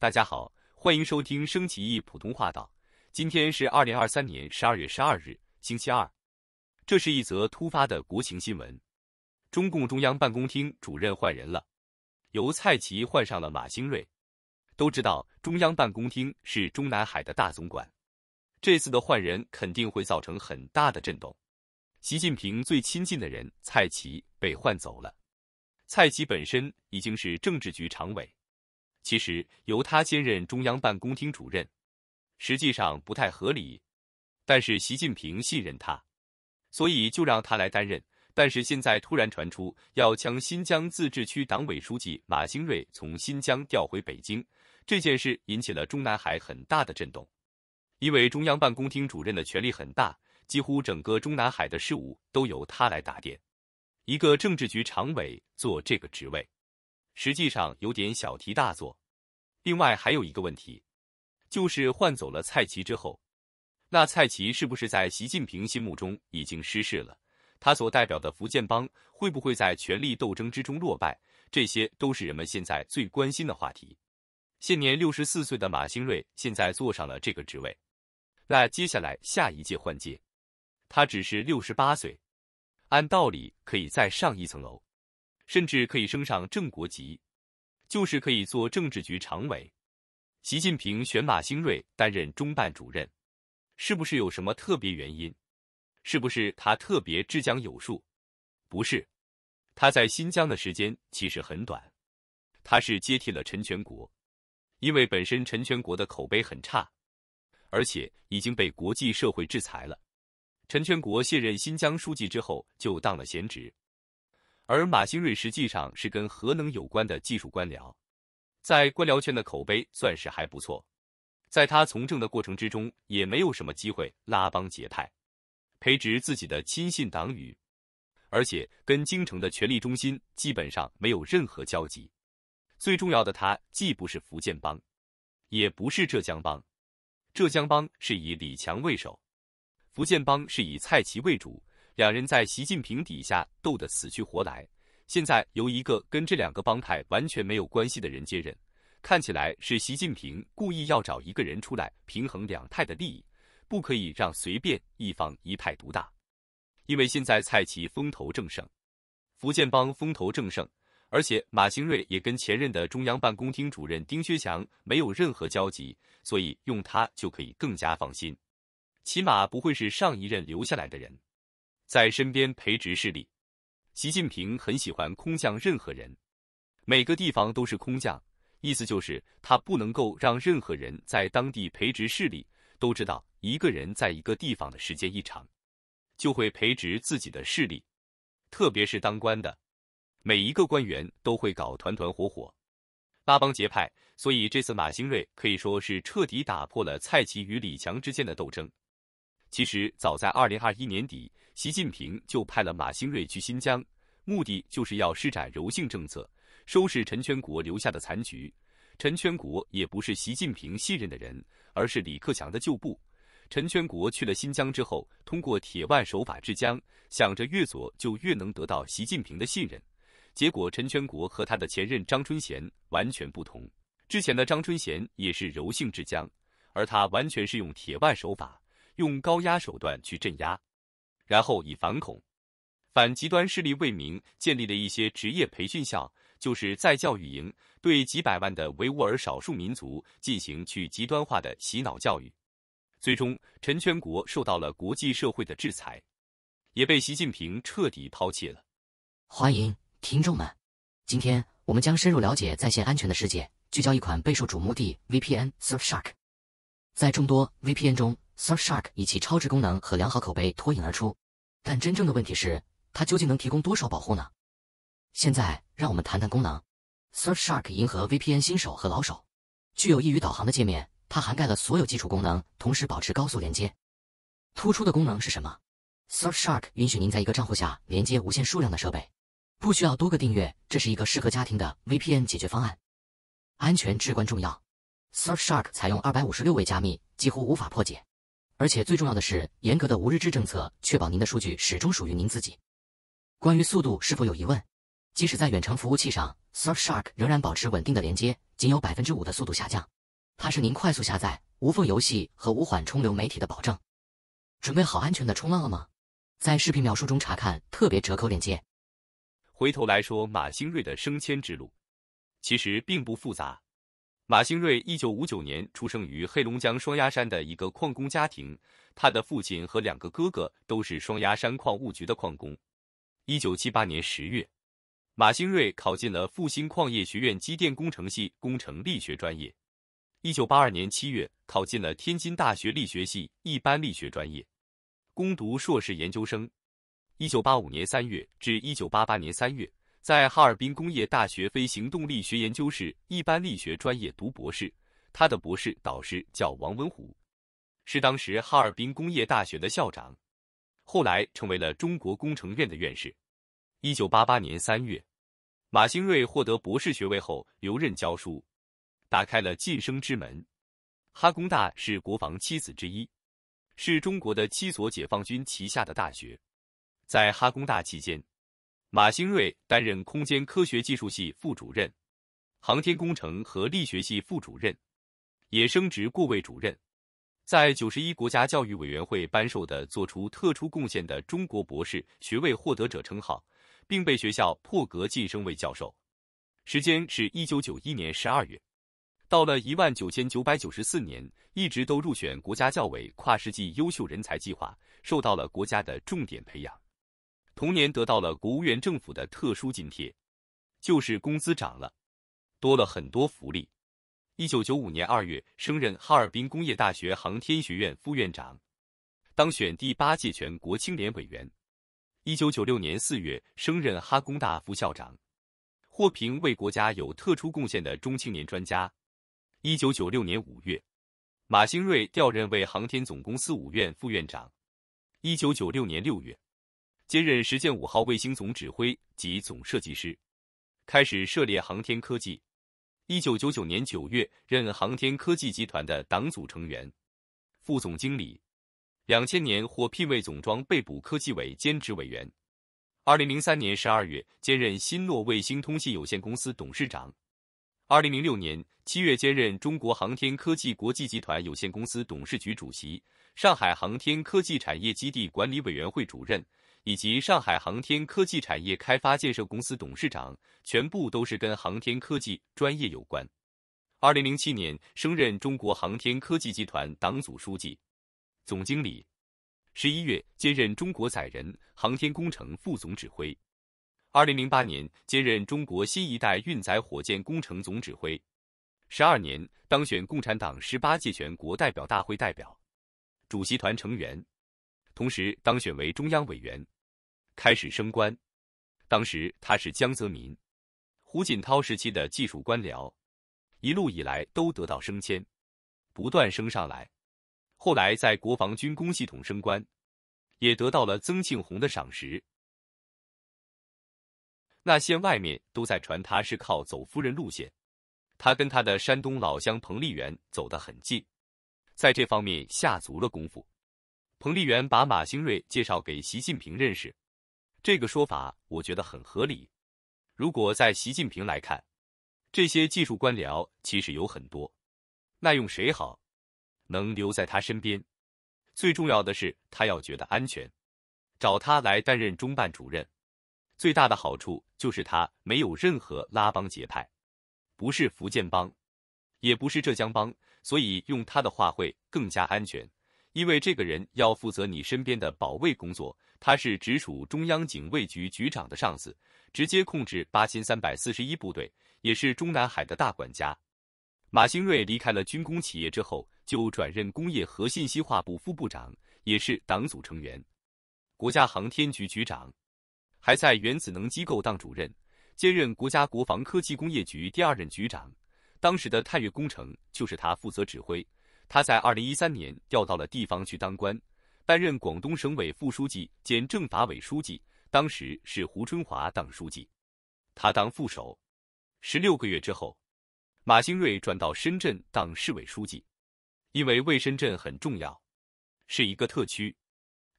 大家好，欢迎收听升旗易普通话道。今天是二零二三年十二月十二日，星期二。这是一则突发的国情新闻：中共中央办公厅主任换人了，由蔡奇换上了马兴瑞。都知道，中央办公厅是中南海的大总管，这次的换人肯定会造成很大的震动。习近平最亲近的人蔡奇被换走了，蔡奇本身已经是政治局常委。其实由他兼任中央办公厅主任，实际上不太合理，但是习近平信任他，所以就让他来担任。但是现在突然传出要将新疆自治区党委书记马兴瑞从新疆调回北京这件事，引起了中南海很大的震动，因为中央办公厅主任的权力很大，几乎整个中南海的事务都由他来打点。一个政治局常委做这个职位。实际上有点小题大做。另外还有一个问题，就是换走了蔡奇之后，那蔡奇是不是在习近平心目中已经失势了？他所代表的福建帮会不会在权力斗争之中落败？这些都是人们现在最关心的话题。现年六十四岁的马兴瑞现在坐上了这个职位，那接下来下一届换届，他只是六十八岁，按道理可以再上一层楼。甚至可以升上正国级，就是可以做政治局常委。习近平选马兴瑞担任中办主任，是不是有什么特别原因？是不是他特别治疆有术？不是，他在新疆的时间其实很短，他是接替了陈全国，因为本身陈全国的口碑很差，而且已经被国际社会制裁了。陈全国卸任新疆书记之后，就当了闲职。而马兴瑞实际上是跟核能有关的技术官僚，在官僚圈的口碑算是还不错，在他从政的过程之中也没有什么机会拉帮结派，培植自己的亲信党羽，而且跟京城的权力中心基本上没有任何交集。最重要的，他既不是福建帮，也不是浙江帮。浙江帮是以李强为首，福建帮是以蔡奇为主。两人在习近平底下斗得死去活来，现在由一个跟这两个帮派完全没有关系的人接任，看起来是习近平故意要找一个人出来平衡两派的利益，不可以让随便一方一派独大。因为现在蔡奇风头正盛，福建帮风头正盛，而且马兴瑞也跟前任的中央办公厅主任丁薛祥没有任何交集，所以用他就可以更加放心，起码不会是上一任留下来的人。在身边培植势力，习近平很喜欢空降任何人，每个地方都是空降，意思就是他不能够让任何人在当地培植势力。都知道一个人在一个地方的时间一长，就会培植自己的势力，特别是当官的，每一个官员都会搞团团伙伙、拉帮结派。所以这次马兴瑞可以说是彻底打破了蔡奇与李强之间的斗争。其实早在二零二一年底。习近平就派了马兴瑞去新疆，目的就是要施展柔性政策，收拾陈全国留下的残局。陈全国也不是习近平信任的人，而是李克强的旧部。陈全国去了新疆之后，通过铁腕手法治疆，想着越左就越能得到习近平的信任。结果，陈全国和他的前任张春贤完全不同。之前的张春贤也是柔性治疆，而他完全是用铁腕手法，用高压手段去镇压。然后以反恐、反极端势力为名，建立了一些职业培训校，就是在教育营对几百万的维吾尔少数民族进行去极端化的洗脑教育。最终，陈全国受到了国际社会的制裁，也被习近平彻底抛弃了。欢迎听众们，今天我们将深入了解在线安全的世界，聚焦一款备受瞩目的 VPN Surfshark。在众多 VPN 中，Surfshark 以其超值功能和良好口碑脱颖而出。但真正的问题是，它究竟能提供多少保护呢？现在，让我们谈谈功能。Surfshark 银河 VPN 新手和老手，具有易于导航的界面，它涵盖了所有基础功能，同时保持高速连接。突出的功能是什么？Surfshark 允许您在一个账户下连接无限数量的设备，不需要多个订阅，这是一个适合家庭的 VPN 解决方案。安全至关重要，Surfshark 采用256位加密，几乎无法破解。而且最重要的是，严格的无日志政策确保您的数据始终属于您自己。关于速度是否有疑问？即使在远程服务器上，Surfshark 仍然保持稳定的连接，仅有百分之五的速度下降。它是您快速下载、无缝游戏和无缓冲流媒体的保证。准备好安全的冲浪了吗？在视频描述中查看特别折扣链接。回头来说马兴瑞的升迁之路，其实并不复杂。马兴瑞，一九五九年出生于黑龙江双鸭山的一个矿工家庭，他的父亲和两个哥哥都是双鸭山矿务局的矿工。一九七八年十月，马兴瑞考进了复兴矿业学院机电工程系工程力学专业。一九八二年七月，考进了天津大学力学系一般力学专业，攻读硕士研究生。一九八五年三月至一九八八年三月。在哈尔滨工业大学非行动力学研究室一般力学专业读博士，他的博士导师叫王文虎，是当时哈尔滨工业大学的校长，后来成为了中国工程院的院士。一九八八年三月，马兴瑞获得博士学位后留任教书，打开了晋升之门。哈工大是国防七子之一，是中国的七所解放军旗下的大学。在哈工大期间。马兴瑞担任空间科学技术系副主任、航天工程和力学系副主任，也升职过位主任，在九十一国家教育委员会颁授的做出特殊贡献的中国博士学位获得者称号，并被学校破格晋升为教授。时间是一九九一年十二月，到了一万九千九百九十四年，一直都入选国家教委跨世纪优秀人才计划，受到了国家的重点培养。同年得到了国务院政府的特殊津贴，就是工资涨了，多了很多福利。一九九五年二月升任哈尔滨工业大学航天学院副院长，当选第八届全国青联委员。一九九六年四月升任哈工大副校长，获评为国家有特殊贡献的中青年专家。一九九六年五月，马兴瑞调任为航天总公司五院副院长。一九九六年六月。兼任实践五号卫星总指挥及总设计师，开始涉猎航天科技。一九九九年九月，任航天科技集团的党组成员、副总经理。两千年获聘为总装备部科技委兼职委员。二零零三年十二月，兼任新诺卫星通信有限公司董事长。二零零六年七月，兼任中国航天科技国际集团有限公司董事局主席、上海航天科技产业基地管理委员会主任。以及上海航天科技产业开发建设公司董事长，全部都是跟航天科技专业有关。二零零七年升任中国航天科技集团党组书记、总经理。十一月兼任中国载人航天工程副总指挥。二零零八年兼任中国新一代运载火箭工程总指挥。十二年当选共产党十八届全国代表大会代表、主席团成员。同时当选为中央委员，开始升官。当时他是江泽民、胡锦涛时期的技术官僚，一路以来都得到升迁，不断升上来。后来在国防军工系统升官，也得到了曾庆红的赏识。那些外面都在传他是靠走夫人路线，他跟他的山东老乡彭丽媛走得很近，在这方面下足了功夫。彭丽媛把马兴瑞介绍给习近平认识，这个说法我觉得很合理。如果在习近平来看，这些技术官僚其实有很多，那用谁好，能留在他身边。最重要的是他要觉得安全，找他来担任中办主任，最大的好处就是他没有任何拉帮结派，不是福建帮，也不是浙江帮，所以用他的话会更加安全。因为这个人要负责你身边的保卫工作，他是直属中央警卫局局长的上司，直接控制八千三百四十一部队，也是中南海的大管家。马兴瑞离开了军工企业之后，就转任工业和信息化部副部长，也是党组成员、国家航天局局长，还在原子能机构当主任，兼任国家国防科技工业局第二任局长。当时的探月工程就是他负责指挥。他在二零一三年调到了地方去当官，担任广东省委副书记兼政法委书记，当时是胡春华当书记，他当副手。十六个月之后，马兴瑞转到深圳当市委书记，因为为深圳很重要，是一个特区。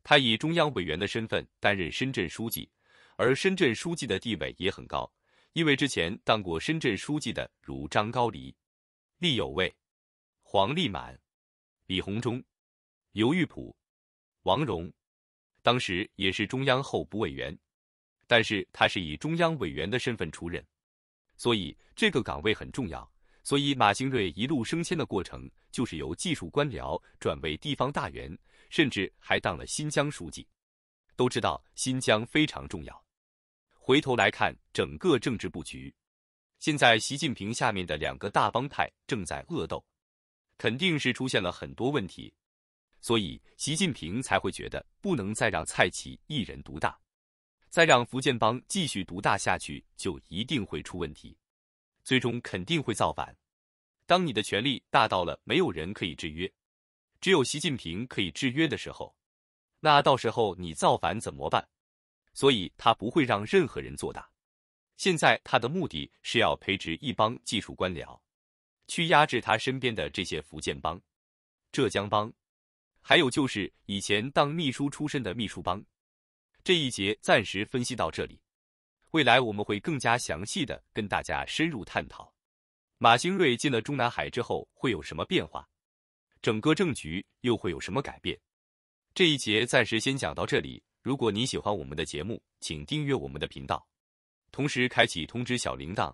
他以中央委员的身份担任深圳书记，而深圳书记的地位也很高，因为之前当过深圳书记的如张高丽、厉有为。黄立满、李鸿忠、刘玉普、王荣，当时也是中央候补委员，但是他是以中央委员的身份出任，所以这个岗位很重要。所以马兴瑞一路升迁的过程，就是由技术官僚转为地方大员，甚至还当了新疆书记。都知道新疆非常重要。回头来看整个政治布局，现在习近平下面的两个大帮派正在恶斗。肯定是出现了很多问题，所以习近平才会觉得不能再让蔡奇一人独大，再让福建帮继续独大下去就一定会出问题，最终肯定会造反。当你的权力大到了没有人可以制约，只有习近平可以制约的时候，那到时候你造反怎么办？所以他不会让任何人做大。现在他的目的是要培植一帮技术官僚。去压制他身边的这些福建帮、浙江帮，还有就是以前当秘书出身的秘书帮。这一节暂时分析到这里，未来我们会更加详细的跟大家深入探讨。马兴瑞进了中南海之后会有什么变化？整个政局又会有什么改变？这一节暂时先讲到这里。如果你喜欢我们的节目，请订阅我们的频道，同时开启通知小铃铛。